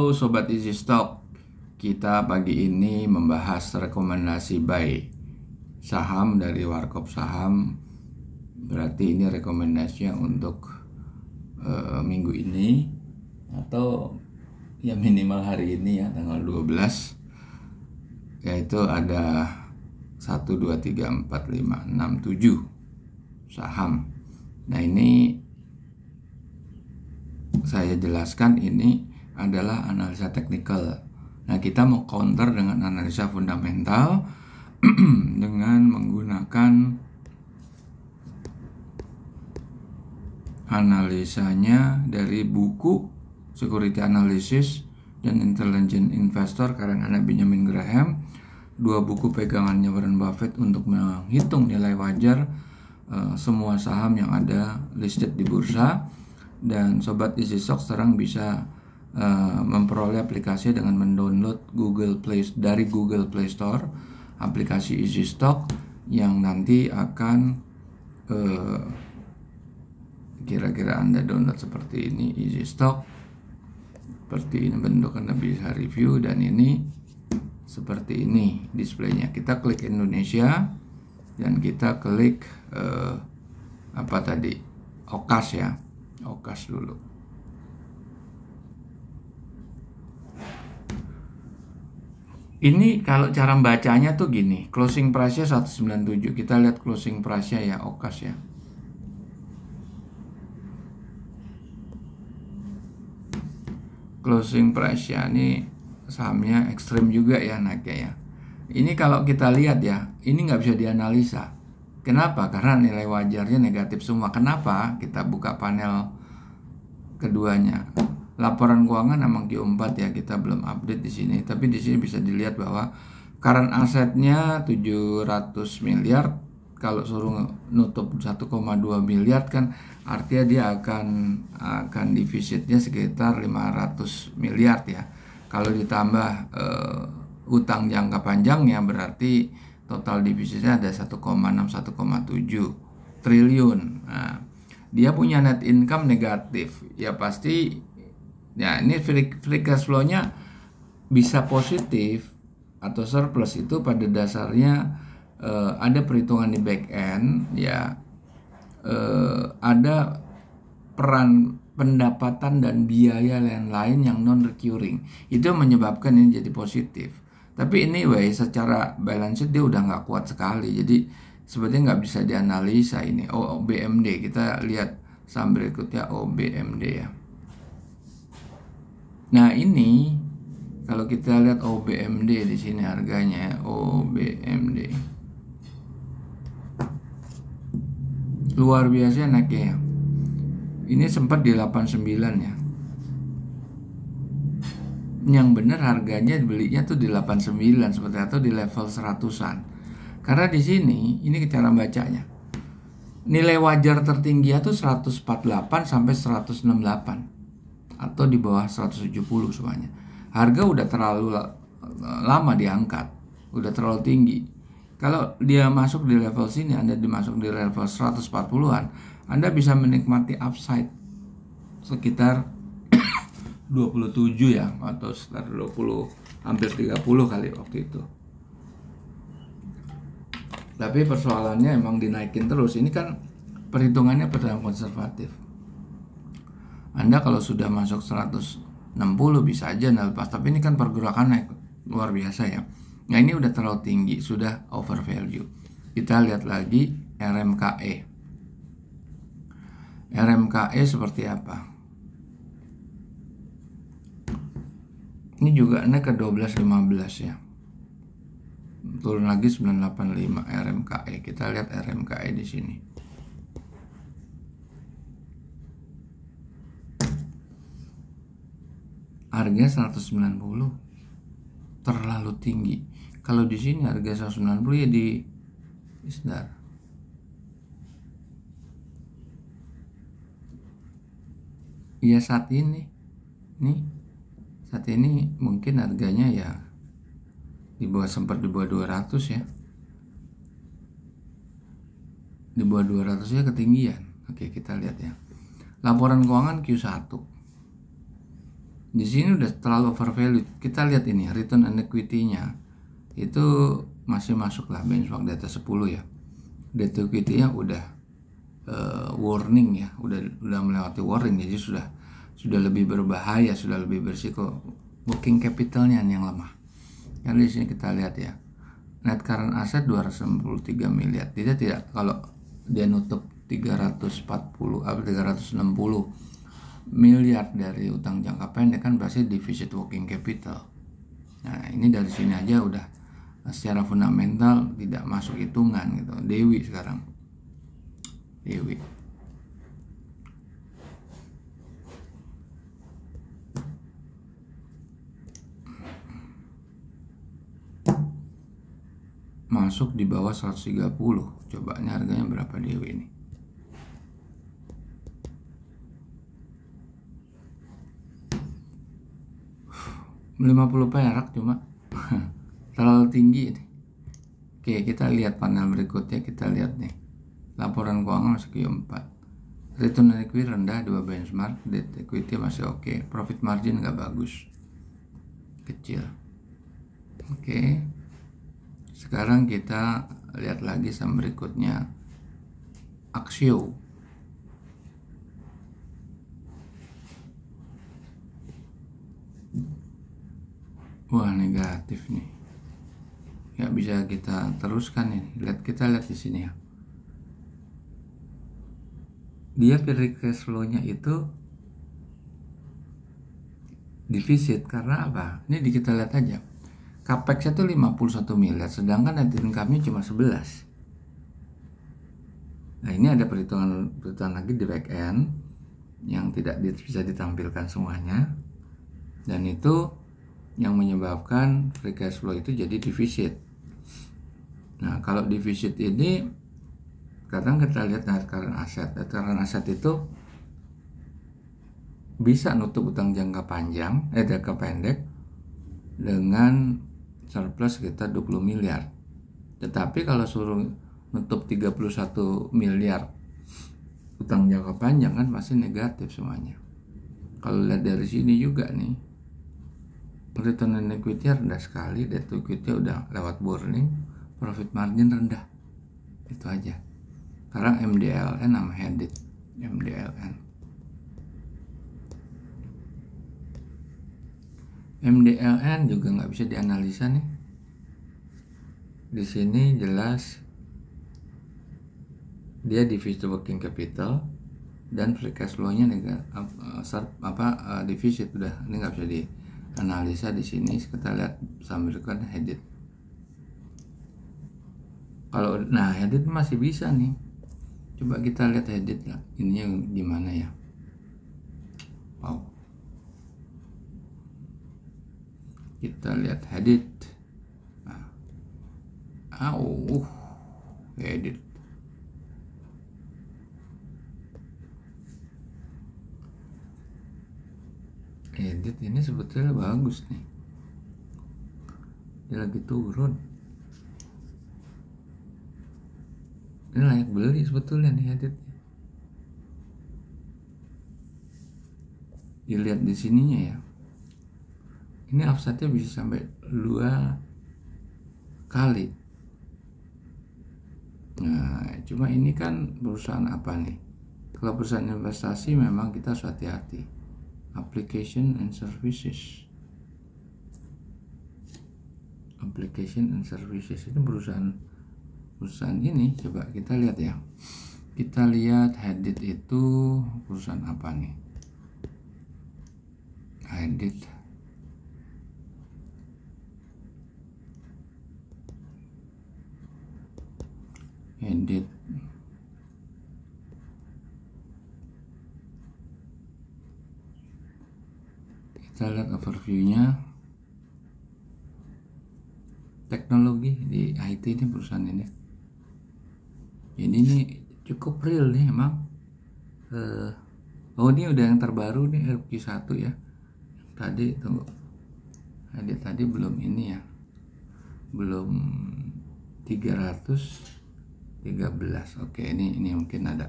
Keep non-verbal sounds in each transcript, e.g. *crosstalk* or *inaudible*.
Halo Sobat Easy Stock, kita pagi ini membahas rekomendasi buy saham dari Warkop Saham. Berarti ini rekomendasinya untuk uh, minggu ini atau ya minimal hari ini ya tanggal 12 yaitu ada 1 2 3 4 5 6 7 saham. Nah, ini saya jelaskan ini adalah analisa teknikal. Nah, kita mau counter dengan analisa fundamental *clears throat* dengan menggunakan analisanya dari buku Security Analysis dan Intelligent Investor anak Benjamin Graham dua buku pegangannya Warren Buffett untuk menghitung nilai wajar uh, semua saham yang ada listed di bursa dan sobat Easy Stock sekarang bisa Eh, memperoleh aplikasi dengan mendownload Google Play dari Google Play Store aplikasi Easy Stock yang nanti akan kira eh, kira-kira Anda download seperti ini Easy Stock seperti ini bentuk Anda bisa review dan ini seperti ini displaynya kita klik Indonesia dan kita klik uh, apa tadi okas ya okas dulu ini kalau cara membacanya tuh gini, closing price-nya 197. Kita lihat closing price-nya ya, OKAS ya. Closing price-nya ini sahamnya ekstrim juga ya naiknya ya. Ini kalau kita lihat ya, ini nggak bisa dianalisa. Kenapa? Karena nilai wajarnya negatif semua. Kenapa? Kita buka panel keduanya laporan keuangan emang Q4 ya kita belum update di sini tapi di sini bisa dilihat bahwa current asetnya 700 miliar kalau suruh nutup 1,2 miliar kan artinya dia akan akan defisitnya sekitar 500 miliar ya kalau ditambah uh, utang jangka panjangnya berarti total defisitnya ada 1,6 1,7 triliun. Nah, dia punya net income negatif. Ya pasti Ya, ini free, free cash flow-nya bisa positif atau surplus itu pada dasarnya uh, ada perhitungan di back end ya. uh, ada peran pendapatan dan biaya lain-lain yang non recurring itu menyebabkan ini jadi positif tapi anyway secara balance sheet dia udah nggak kuat sekali jadi sepertinya nggak bisa dianalisa ini oh, oh BMD kita lihat saham berikutnya OBMD BMD ya oh, Nah, ini kalau kita lihat OBMD di sini harganya ya, OBMD. Luar biasa naiknya ya. Ini sempat di 89 ya. Yang benar harganya belinya tuh di 89 seperti atau di level 100-an. Karena di sini ini cara bacanya. Nilai wajar tertinggi itu 148 sampai 168 atau di bawah 170 semuanya. Harga udah terlalu lama diangkat, udah terlalu tinggi. Kalau dia masuk di level sini, Anda dimasuk di level 140-an, Anda bisa menikmati upside sekitar 27 *coughs* ya atau sekitar 20 hampir 30 kali waktu itu. Tapi persoalannya emang dinaikin terus. Ini kan perhitungannya pedang konservatif anda kalau sudah masuk 160 bisa aja Anda lepas tapi ini kan pergerakan naik luar biasa ya nah ini udah terlalu tinggi sudah over value kita lihat lagi RMKE RMKE seperti apa ini juga naik ke 12.15 ya turun lagi 985 RMKE kita lihat RMKE di sini harga 190 terlalu tinggi kalau di sini harga 190 ya di Isdar ya saat ini nih saat ini mungkin harganya ya di bawah sempat di bawah 200 ya di bawah 200 ya ketinggian oke kita lihat ya laporan keuangan Q1 di sini udah terlalu overvalued kita lihat ini return on equity-nya itu masih masuk lah benchmark data 10 ya debt equity-nya udah uh, warning ya udah udah melewati warning jadi sudah sudah lebih berbahaya sudah lebih bersiko capital capitalnya yang lemah yang di sini kita lihat ya net current asset 263 miliar Tidak tidak kalau dia nutup 340 atau 360 miliar dari utang jangka pendek kan berarti deficit working capital. Nah, ini dari sini aja udah eh, secara fundamental tidak masuk hitungan gitu. Dewi sekarang. Dewi. Masuk di bawah 130. Cobanya harganya berapa Dewi ini? 50 perak cuma *laughs* terlalu tinggi nih. oke kita lihat panel berikutnya kita lihat nih laporan keuangan masih Q4 return on equity rendah dua benchmark debt equity masih oke okay. profit margin nggak bagus kecil oke sekarang kita lihat lagi sama berikutnya Axio wah negatif nih nggak bisa kita teruskan nih. lihat kita lihat di sini ya dia pilih cash flow-nya itu defisit karena apa? Ini di kita lihat aja. capex itu 51 miliar sedangkan net income-nya cuma 11. Nah, ini ada perhitungan perhitungan lagi di back end yang tidak bisa ditampilkan semuanya. Dan itu yang menyebabkan free cash flow itu jadi defisit. Nah, kalau defisit ini kadang kita lihat net current asset. Net current asset itu bisa nutup utang jangka panjang, eh jangka pendek dengan surplus kita 20 miliar. Tetapi kalau suruh nutup 31 miliar utang jangka panjang kan masih negatif semuanya. Kalau lihat dari sini juga nih return on equity rendah sekali debt equity udah lewat burning profit margin rendah itu aja sekarang MDLN sama headed MDLN MDLN juga nggak bisa dianalisa nih di sini jelas dia divisi working capital dan free cash flow-nya eh, apa, apa eh, itu udah ini nggak bisa di analisa di sini kita lihat sambil kan edit. kalau nah edit masih bisa nih coba kita lihat edit ya ini gimana ya wow kita lihat edit. nah. oh, uh, headed edit ini sebetulnya bagus nih dia lagi turun ini layak beli sebetulnya nih edit dilihat ya, di sininya ya ini offsetnya bisa sampai dua kali nah cuma ini kan perusahaan apa nih kalau perusahaan investasi memang kita harus hati-hati application and services application and services itu perusahaan perusahaan ini coba kita lihat ya kita lihat headed itu perusahaan apa nih headed Hadid kita lihat overviewnya teknologi di IT ini perusahaan ini ini nih cukup real nih emang uh, oh ini udah yang terbaru nih RQ1 ya tadi tunggu nah, tadi tadi belum ini ya belum 313 oke ini ini mungkin ada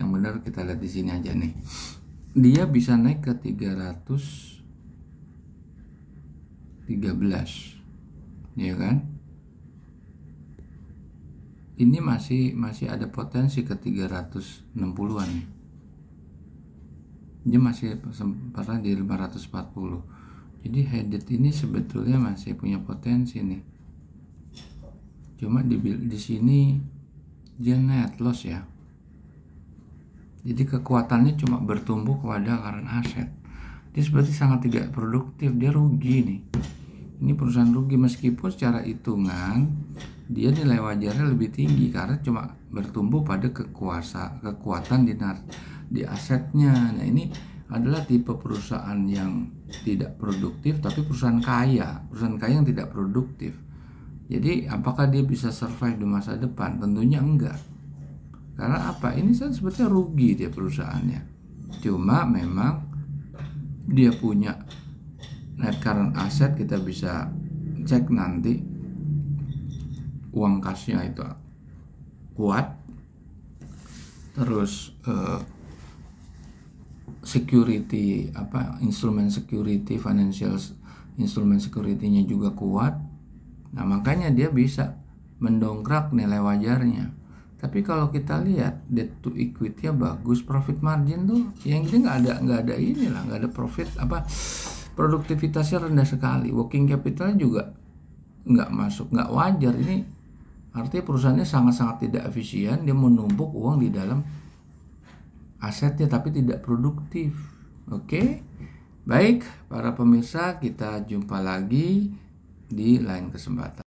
yang benar kita lihat di sini aja nih dia bisa naik ke 300 13 ya kan ini masih masih ada potensi ke 360-an dia masih pernah di 540 jadi headed ini sebetulnya masih punya potensi nih cuma di, di sini dia net loss ya jadi kekuatannya cuma bertumbuh kepada current aset dia seperti sangat tidak produktif dia rugi nih ini perusahaan rugi meskipun secara hitungan dia nilai wajarnya lebih tinggi karena cuma bertumbuh pada kekuasa kekuatan di di asetnya nah ini adalah tipe perusahaan yang tidak produktif tapi perusahaan kaya perusahaan kaya yang tidak produktif jadi apakah dia bisa survive di masa depan tentunya enggak karena apa ini kan sebetulnya rugi dia perusahaannya cuma memang dia punya net current asset kita bisa cek nanti uang kasnya itu kuat terus eh, security apa instrumen security financial instrumen security-nya juga kuat nah makanya dia bisa mendongkrak nilai wajarnya tapi kalau kita lihat debt to equity-nya bagus profit margin tuh ya, yang ini nggak ada nggak ada inilah nggak ada profit apa produktivitasnya rendah sekali working capital juga nggak masuk nggak wajar ini artinya perusahaannya sangat-sangat tidak efisien dia menumpuk uang di dalam asetnya tapi tidak produktif oke okay? baik para pemirsa kita jumpa lagi di lain kesempatan